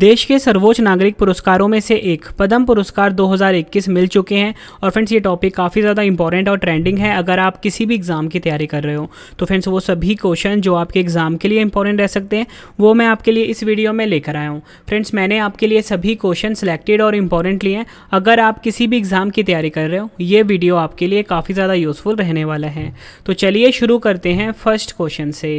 देश के सर्वोच्च नागरिक पुरस्कारों में से एक पद्म पुरस्कार 2021 मिल चुके हैं और फ्रेंड्स ये टॉपिक काफ़ी ज़्यादा इंपॉर्टेंट और ट्रेंडिंग है अगर आप किसी भी एग्ज़ाम की तैयारी कर रहे हो तो फ्रेंड्स वो सभी क्वेश्चन जो आपके एग्ज़ाम के लिए इंपॉर्टेंट रह सकते हैं वो मैं आपके लिए इस वीडियो में लेकर आया हूँ फ्रेंड्स मैंने आपके लिए सभी क्वेश्चन सेलेक्टेड और इंपॉर्टेंट लिए हैं अगर आप किसी भी एग्ज़ाम की तैयारी कर रहे हो ये वीडियो आपके लिए काफ़ी ज़्यादा यूज़फुल रहने वाला है तो चलिए शुरू करते हैं फर्स्ट क्वेश्चन से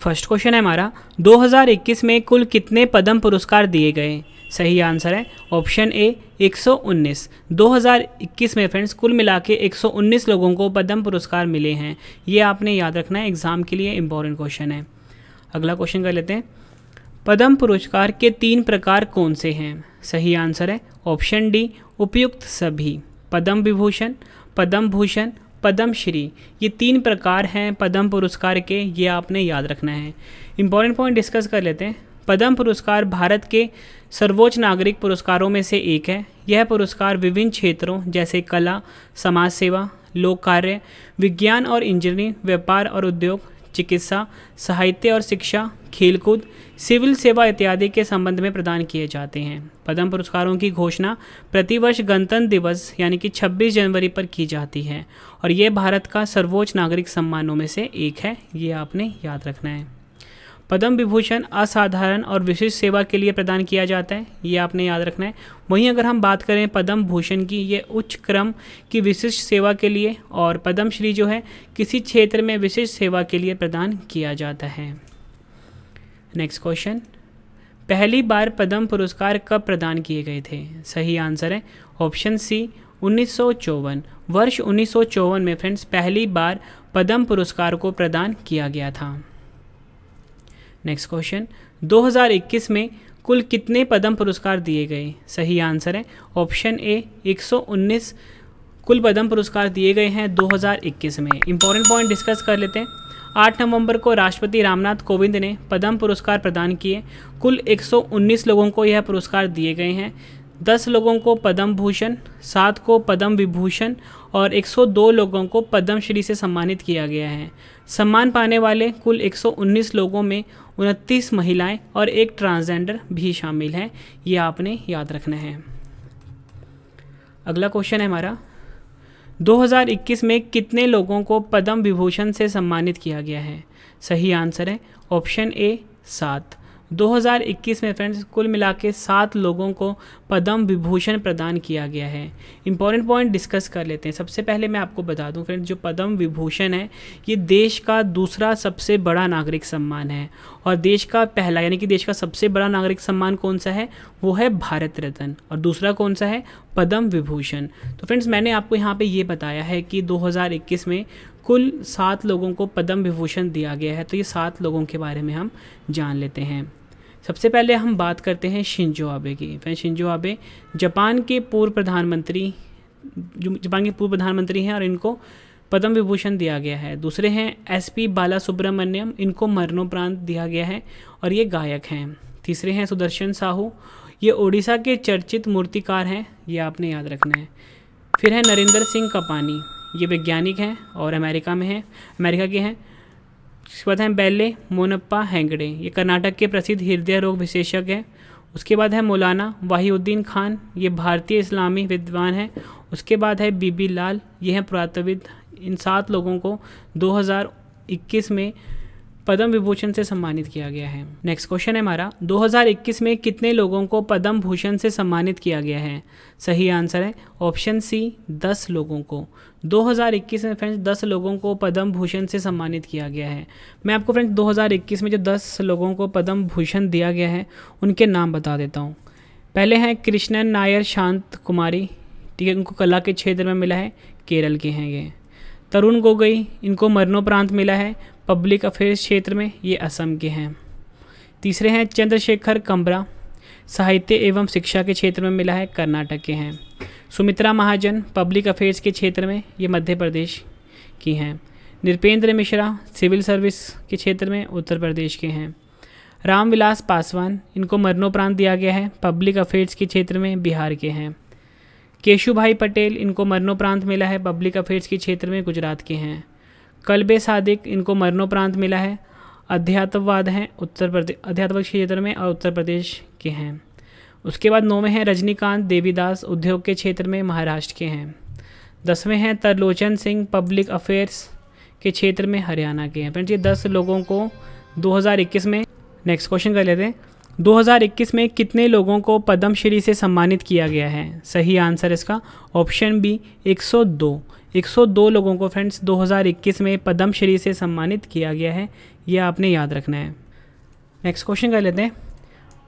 फर्स्ट क्वेश्चन है हमारा 2021 में कुल कितने पद्म पुरस्कार दिए गए सही आंसर है ऑप्शन ए 119 2021 में फ्रेंड्स कुल मिला के 119 लोगों को पद्म पुरस्कार मिले हैं ये आपने याद रखना है एग्ज़ाम के लिए इम्पोर्टेंट क्वेश्चन है अगला क्वेश्चन कर लेते हैं पद्म पुरस्कार के तीन प्रकार कौन से हैं सही आंसर है ऑप्शन डी उपयुक्त सभी पद्म विभूषण पद्म भूषण पद्म श्री ये तीन प्रकार हैं पद्म पुरस्कार के ये आपने याद रखना है इम्पॉर्टेंट पॉइंट डिस्कस कर लेते हैं पद्म पुरस्कार भारत के सर्वोच्च नागरिक पुरस्कारों में से एक है यह पुरस्कार विभिन्न क्षेत्रों जैसे कला समाज सेवा लोक कार्य विज्ञान और इंजीनियरिंग व्यापार और उद्योग चिकित्सा साहित्य और शिक्षा खेलकूद सिविल सेवा इत्यादि के संबंध में प्रदान किए जाते हैं पद्म पुरस्कारों की घोषणा प्रतिवर्ष गणतंत्र दिवस यानी कि 26 जनवरी पर की जाती है और ये भारत का सर्वोच्च नागरिक सम्मानों में से एक है ये आपने याद रखना है पद्म विभूषण असाधारण और विशिष्ट सेवा के लिए प्रदान किया जाता है ये आपने याद रखना है वहीं अगर हम बात करें पद्म भूषण की ये उच्च क्रम की विशिष्ट सेवा के लिए और पद्मश्री जो है किसी क्षेत्र में विशिष्ट सेवा के लिए प्रदान किया जाता है नेक्स्ट क्वेश्चन पहली बार पद्म पुरस्कार कब प्रदान किए गए थे सही आंसर है ऑप्शन सी उन्नीस वर्ष उन्नीस में फ्रेंड्स पहली बार पद्म पुरस्कार को प्रदान किया गया था नेक्स्ट क्वेश्चन 2021 में कुल कितने पद्म पुरस्कार दिए गए सही आंसर है ऑप्शन ए 119 कुल पद्म पुरस्कार दिए गए हैं 2021 में इंपॉर्टेंट पॉइंट डिस्कस कर लेते हैं आठ नवंबर को राष्ट्रपति रामनाथ कोविंद ने पद्म पुरस्कार प्रदान किए कुल 119 लोगों को यह पुरस्कार दिए गए हैं दस लोगों को पद्म भूषण सात को पद्म विभूषण और 102 लोगों को पद्मश्री से सम्मानित किया गया है सम्मान पाने वाले कुल 119 लोगों में उनतीस महिलाएं और एक ट्रांसजेंडर भी शामिल हैं ये आपने याद रखना है अगला क्वेश्चन है हमारा 2021 में कितने लोगों को पद्म विभूषण से सम्मानित किया गया है सही आंसर है ऑप्शन ए सात 2021 में फ्रेंड्स कुल मिला के सात लोगों को पद्म विभूषण प्रदान किया गया है इंपॉर्टेंट पॉइंट डिस्कस कर लेते हैं सबसे पहले मैं आपको बता दूं फ्रेंड्स जो पद्म विभूषण है ये देश का दूसरा सबसे बड़ा नागरिक सम्मान है और देश का पहला यानी कि देश का सबसे बड़ा नागरिक सम्मान कौन सा है वो है भारत रत्न और दूसरा कौन सा है पद्म विभूषण तो फ्रेंड्स मैंने आपको यहाँ पर ये बताया है कि दो में कुल सात लोगों को पद्म विभूषण दिया गया है तो ये सात लोगों के बारे में हम जान लेते हैं सबसे पहले हम बात करते हैं शिंजो आबे की वह शिंजो आबे जापान के पूर्व प्रधानमंत्री जो जापान के पूर्व प्रधानमंत्री हैं और इनको पद्म विभूषण दिया गया है दूसरे हैं एस पी बाला सुब्रमण्यम इनको मरणोपरांत दिया गया है और ये गायक हैं तीसरे हैं सुदर्शन साहू ये ओडिशा के चर्चित मूर्तिकार हैं ये आपने याद रखना है फिर है नरेंद्र सिंह कपानी ये वैज्ञानिक हैं और अमेरिका में हैं अमेरिका के हैं उसके बाद हैं बेल्ले मोनप्पा हैंगड़े ये कर्नाटक के प्रसिद्ध हृदय रोग विशेषज्ञ हैं उसके बाद है मौलाना वाहिउद्दीन खान ये भारतीय इस्लामी विद्वान हैं उसके बाद है बीबी लाल ये हैं पुरातत्वविद इन सात लोगों को 2021 में पद्म विभूषण से सम्मानित किया गया है नेक्स्ट क्वेश्चन है हमारा 2021 में कितने लोगों को पद्म भूषण से सम्मानित किया गया है सही आंसर है ऑप्शन सी दस लोगों को 2021 में फ्रेंड्स 10 लोगों को पद्म भूषण से सम्मानित किया गया है मैं आपको फ्रेंड्स 2021 में जो 10 लोगों को पद्म भूषण दिया गया है उनके नाम बता देता हूँ पहले हैं कृष्णन नायर शांत कुमारी ठीक है इनको कला के क्षेत्र में मिला है केरल के हैं ये तरुण गोगई इनको मरणोपरांत मिला है पब्लिक अफेयर्स क्षेत्र में ये असम के हैं तीसरे हैं चंद्रशेखर कमरा साहित्य एवं शिक्षा के क्षेत्र में मिला है कर्नाटक के हैं सुमित्रा महाजन पब्लिक अफेयर्स के क्षेत्र में ये मध्य प्रदेश की हैं नृपेंद्र मिश्रा सिविल सर्विस के क्षेत्र में उत्तर प्रदेश के हैं रामविलास पासवान इनको मरणोपरांत दिया गया है पब्लिक अफेयर्स के क्षेत्र में बिहार के हैं केशुभाई पटेल इनको मरणोपरांत मिला है पब्लिक अफेयर्स के क्षेत्र में गुजरात के हैं कलबे सादिक इनको मरणोपरांत मिला है अध्यात्मवाद हैं उत्तर प्रदेश अध्यात्म क्षेत्र में और उत्तर प्रदेश के हैं उसके बाद नौवें हैं रजनीकांत देवीदास उद्योग के क्षेत्र में महाराष्ट्र के हैं दसवें हैं तरलोचन सिंह पब्लिक अफेयर्स के क्षेत्र में हरियाणा के हैं फ्रेंड्स ये दस लोगों को 2021 में नेक्स्ट क्वेश्चन कर लेते हैं 2021 में कितने लोगों को पद्मश्री से सम्मानित किया गया है सही आंसर इसका ऑप्शन बी 102 102 लोगों को फ्रेंड्स 2021 में पद्मश्री से सम्मानित किया गया है ये आपने याद रखना है नेक्स्ट क्वेश्चन कर लेते हैं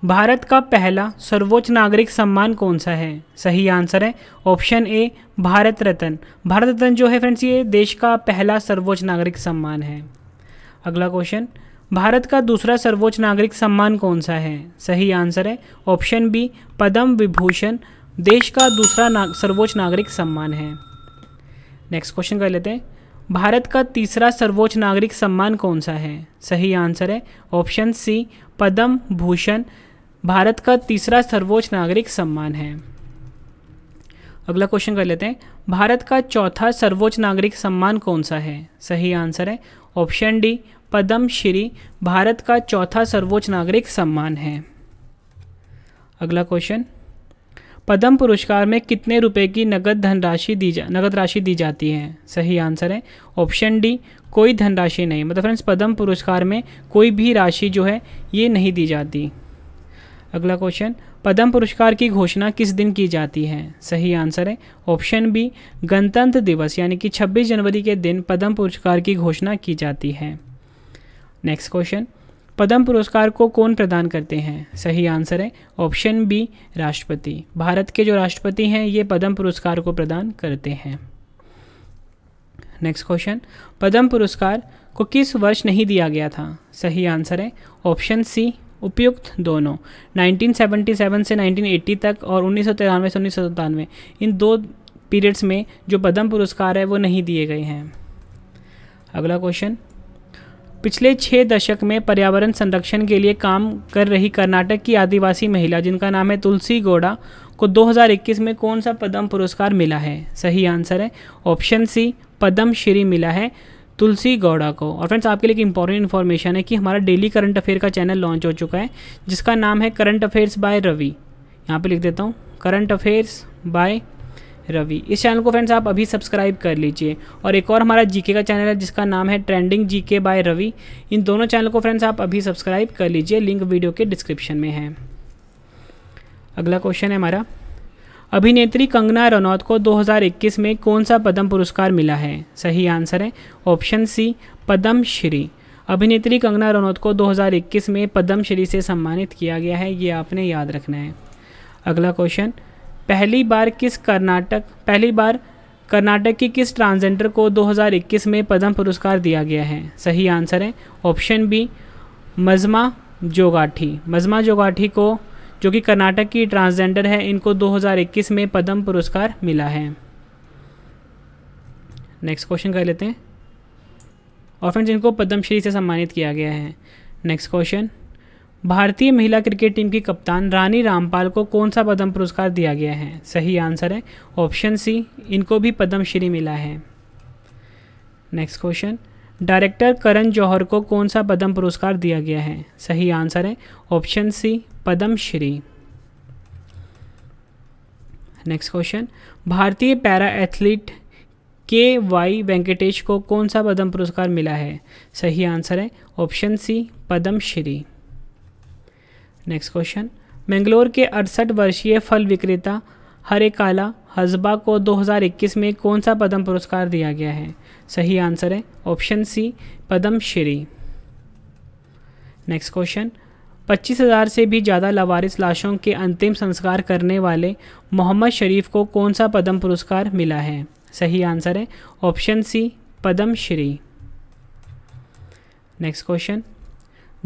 भारत का पहला सर्वोच्च नागरिक सम्मान कौन सा है सही आंसर है ऑप्शन ए भारत रत्न भारत रत्न जो है फ्रेंड्स ये देश का पहला सर्वोच्च नागरिक सम्मान है अगला क्वेश्चन भारत का दूसरा सर्वोच्च नागरिक सम्मान कौन सा है सही आंसर है ऑप्शन बी पद्म विभूषण देश का दूसरा ना, सर्वोच्च नागरिक सम्मान है नेक्स्ट क्वेश्चन कर लेते हैं भारत का तीसरा सर्वोच्च नागरिक सम्मान कौन सा है सही आंसर है ऑप्शन सी पद्म भूषण भारत का तीसरा सर्वोच्च नागरिक सम्मान है अगला क्वेश्चन कर लेते हैं भारत का चौथा सर्वोच्च नागरिक सम्मान कौन सा है सही आंसर है ऑप्शन डी पद्म श्री भारत का चौथा सर्वोच्च नागरिक सम्मान है अगला क्वेश्चन पद्म पुरस्कार में कितने रुपए की नगद धनराशि दी जा नगद राशि दी जाती है सही आंसर है ऑप्शन डी कोई धनराशि नहीं मतलब फ्रेंड्स पद्म पुरस्कार में कोई भी राशि जो है ये नहीं दी जाती अगला क्वेश्चन पद्म पुरस्कार की घोषणा किस दिन की जाती है सही आंसर है ऑप्शन बी गणतंत्र दिवस यानी कि 26 जनवरी के दिन पद्म पुरस्कार की घोषणा की जाती है नेक्स्ट क्वेश्चन पद्म पुरस्कार को कौन प्रदान करते हैं सही आंसर है ऑप्शन बी राष्ट्रपति भारत के जो राष्ट्रपति हैं ये पद्म पुरस्कार को प्रदान करते हैं नेक्स्ट क्वेश्चन पद्म पुरस्कार को किस वर्ष नहीं दिया गया था सही आंसर है ऑप्शन सी उपयुक्त दोनों 1977 से 1980 तक और उन्नीस से उन्नीस इन दो पीरियड्स में जो पद्म पुरस्कार है वो नहीं दिए गए हैं अगला क्वेश्चन पिछले छः दशक में पर्यावरण संरक्षण के लिए काम कर रही कर्नाटक की आदिवासी महिला जिनका नाम है तुलसी गौड़ा को 2021 में कौन सा पद्म पुरस्कार मिला है सही आंसर है ऑप्शन सी पद्म श्री मिला है तुलसी गौड़ा को और फ्रेंड्स आपके लिए एक इंपॉर्टेंट इन्फॉर्मेशन है कि हमारा डेली करंट अफेयर का चैनल लॉन्च हो चुका है जिसका नाम है करंट अफेयर्स बाय रवि यहाँ पे लिख देता हूँ करंट अफेयर्स बाय रवि इस चैनल को फ्रेंड्स आप अभी सब्सक्राइब कर लीजिए और एक और हमारा जीके का चैनल है जिसका नाम है ट्रेंडिंग जीके बाय रवि इन दोनों चैनल को फ्रेंड्स आप अभी सब्सक्राइब कर लीजिए लिंक वीडियो के डिस्क्रिप्शन में है अगला क्वेश्चन है हमारा अभिनेत्री कंगना रनौत को 2021 में कौन सा पद्म पुरस्कार मिला है सही आंसर है ऑप्शन सी पद्म श्री अभिनेत्री कंगना रनौत को 2021 में पद्म श्री से सम्मानित किया गया है ये आपने याद रखना है अगला क्वेश्चन पहली बार किस कर्नाटक पहली बार कर्नाटक की किस ट्रांसजेंडर को 2021 में पद्म पुरस्कार दिया गया है सही आंसर है ऑप्शन बी मजमा जोगाठी मजमा जोगाठी को जो कि कर्नाटक की ट्रांसजेंडर है इनको 2021 में पद्म पुरस्कार मिला है नेक्स्ट क्वेश्चन कर लेते हैं और फ्रेंड्स इनको पद्मश्री से सम्मानित किया गया है नेक्स्ट क्वेश्चन भारतीय महिला क्रिकेट टीम की कप्तान रानी रामपाल को कौन सा पद्म पुरस्कार दिया गया है सही आंसर है ऑप्शन सी इनको भी पद्मश्री मिला है next question director Karan Johar को कौन सा पद्म पुरस्कार दिया गया है सही आंसर है option C Padma Shri next question भारतीय para athlete K Y Venkatesh को कौन सा पद्म पुरस्कार मिला है सही आंसर है option C Padma Shri next question Mangalore के अड़सठ वर्षीय फल विक्रेता हरे काला हजबा को 2021 में कौन सा पद्म पुरस्कार दिया गया है सही आंसर है option C Padma Shri next question पच्चीस हज़ार से भी ज़्यादा लवारिस लाशों के अंतिम संस्कार करने वाले मोहम्मद शरीफ को कौन सा पद्म पुरस्कार मिला है सही आंसर है option C Padma Shri next question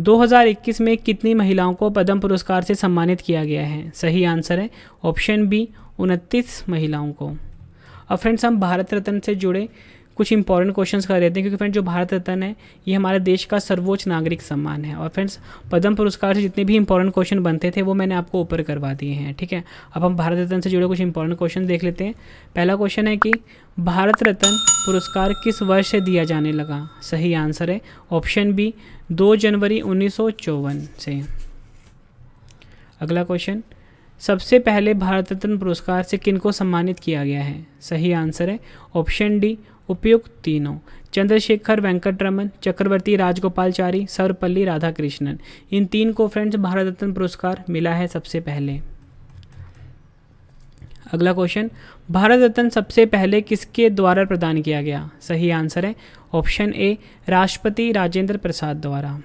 2021 में कितनी महिलाओं को पद्म पुरस्कार से सम्मानित किया गया है सही आंसर है ऑप्शन बी उनतीस महिलाओं को और फ्रेंड्स हम भारत रत्न से जुड़े कुछ इंपॉर्टेंट क्वेश्चन कर देते हैं क्योंकि फ्रेंड्स जो भारत रत्न है ये हमारे देश का सर्वोच्च नागरिक सम्मान है और फ्रेंड्स पद्म पुरस्कार से जितने भी इंपॉर्टेंट क्वेश्चन बनते थे वो मैंने आपको ऊपर करवा दिए हैं ठीक है अब हम भारत रत्न से जुड़े कुछ इंपॉर्टेंट क्वेश्चन देख लेते हैं पहला क्वेश्चन है कि भारत रत्न पुरस्कार किस वर्ष से दिया जाने लगा सही आंसर है ऑप्शन बी दो जनवरी उन्नीस से अगला क्वेश्चन सबसे पहले भारत रत्न पुरस्कार से किनको सम्मानित किया गया है सही आंसर है ऑप्शन डी उपयुक्त तीनों चंद्रशेखर वेंकटरमन चक्रवर्ती राजगोपालचारी सर्वपल्ली राधाकृष्णन इन तीन को फ्रेंड्स भारत रत्न पुरस्कार मिला है सबसे पहले अगला क्वेश्चन भारत रत्न सबसे पहले किसके द्वारा प्रदान किया गया सही आंसर है ऑप्शन ए राष्ट्रपति राजेंद्र प्रसाद द्वारा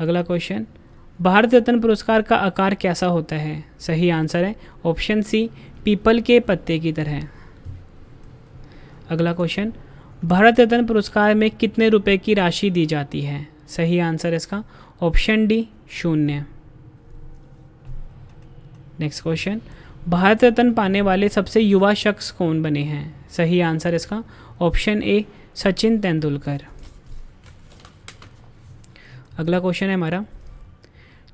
अगला क्वेश्चन भारत रत्न पुरस्कार का आकार कैसा होता है सही आंसर है ऑप्शन सी पीपल के पत्ते की तरह अगला क्वेश्चन भारत रत्न पुरस्कार में कितने रुपए की राशि दी जाती है सही आंसर इसका ऑप्शन डी शून्य नेक्स्ट क्वेश्चन भारत रत्न पाने वाले सबसे युवा शख्स कौन बने हैं सही आंसर इसका ऑप्शन ए सचिन तेंदुलकर अगला क्वेश्चन है हमारा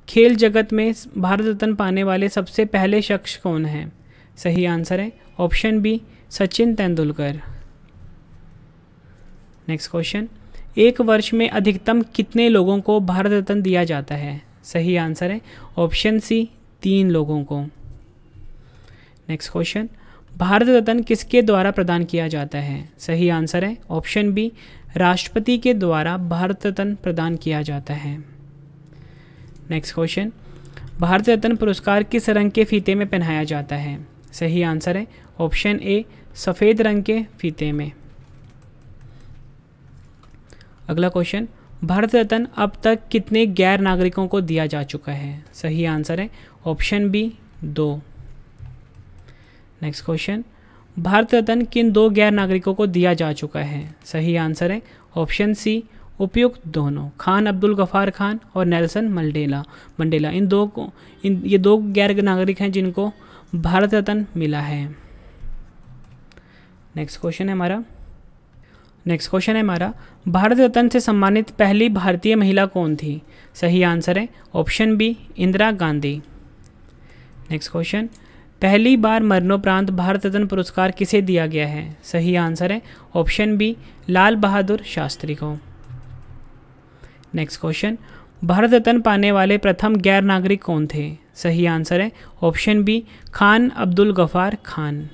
खेल जगत में भारत रत्न पाने वाले सबसे पहले शख्स कौन हैं सही आंसर है option B Sachin Tendulkar next question एक वर्ष में अधिकतम कितने लोगों को भारत रत्न दिया जाता है सही आंसर है ऑप्शन सी तीन लोगों को नेक्स्ट क्वेश्चन भारत रत्न किसके द्वारा प्रदान किया जाता है सही आंसर है ऑप्शन बी राष्ट्रपति के द्वारा भारत रत्न प्रदान किया जाता है नेक्स्ट क्वेश्चन भारत रत्न पुरस्कार किस रंग के फीते में पहनाया जाता है सही आंसर है ऑप्शन ए सफ़ेद रंग के फीते में अगला क्वेश्चन भारत रत्न अब तक कितने गैर नागरिकों को दिया जा चुका है सही आंसर है ऑप्शन बी दो नेक्स्ट क्वेश्चन भारत रत्न किन दो गैर नागरिकों को दिया जा चुका है सही आंसर है ऑप्शन सी उपयुक्त दोनों खान अब्दुल गफ़ार खान और नेल्सन मंडेला मंडेला इन दो को इन ये दो गैर नागरिक हैं जिनको भारत रत्न मिला है नेक्स्ट क्वेश्चन है हमारा नेक्स्ट क्वेश्चन है हमारा भारत रत्न से सम्मानित पहली भारतीय महिला कौन थी सही आंसर है option B Indira Gandhi next question पहली बार मरणोपरांत भारत रत्न पुरस्कार किसे दिया गया है सही आंसर है ऑप्शन बी लाल बहादुर शास्त्री को नेक्स्ट क्वेश्चन भारत रत्न पाने वाले प्रथम गैर नागरिक कौन थे सही आंसर है ऑप्शन बी खान अब्दुल गफ़ार खान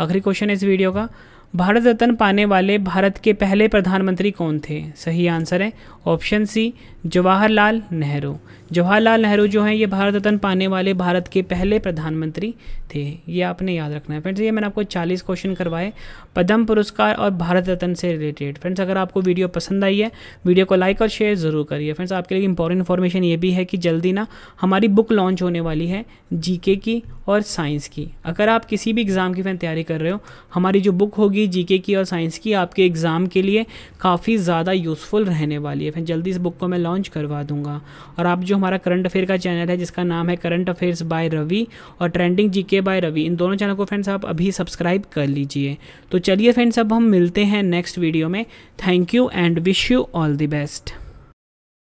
आखिरी क्वेश्चन है इस वीडियो का भारत रत्न पाने वाले भारत के पहले प्रधानमंत्री कौन थे सही आंसर है ऑप्शन सी जवाहरलाल नेहरू जवाहरलाल नेहरू जो हैं ये भारत रत्न पाने वाले भारत के पहले प्रधानमंत्री थे ये आपने याद रखना है फ्रेंड्स ये मैंने आपको 40 क्वेश्चन करवाए पद्म पुरस्कार और भारत रत्न से रिलेटेड फ्रेंड्स अगर आपको वीडियो पसंद आई है वीडियो को लाइक और शेयर ज़रूर करिए फ्रेंड्स आपके लिए इंपॉर्टेंट इन्फॉर्मेशन ये भी है कि जल्दी ना हमारी बुक लॉन्च होने वाली है जी की और साइंस की अगर आप किसी भी एग्ज़ाम की फैन तैयारी कर रहे हो हमारी जो बुक होगी जी की और साइंस की आपके एग्ज़ाम के लिए काफ़ी ज़्यादा यूज़फुल रहने वाली है फिर जल्दी इस बुक को मैं लॉन्च करवा दूंगा और आप जो हमारा करंट अफेयर का चैनल है जिसका नाम है करंट अफेयर्स बाय रवि और ट्रेंडिंग जीके बाय रवि इन दोनों चैनल को फ्रेंड्स आप अभी सब्सक्राइब कर लीजिए तो चलिए फ्रेंड्स अब हम मिलते हैं नेक्स्ट वीडियो में thank you and wish you all the best